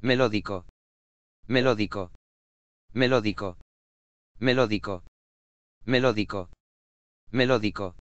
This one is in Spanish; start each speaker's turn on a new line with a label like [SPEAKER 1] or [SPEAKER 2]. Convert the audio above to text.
[SPEAKER 1] melódico, melódico, melódico, melódico, melódico, melódico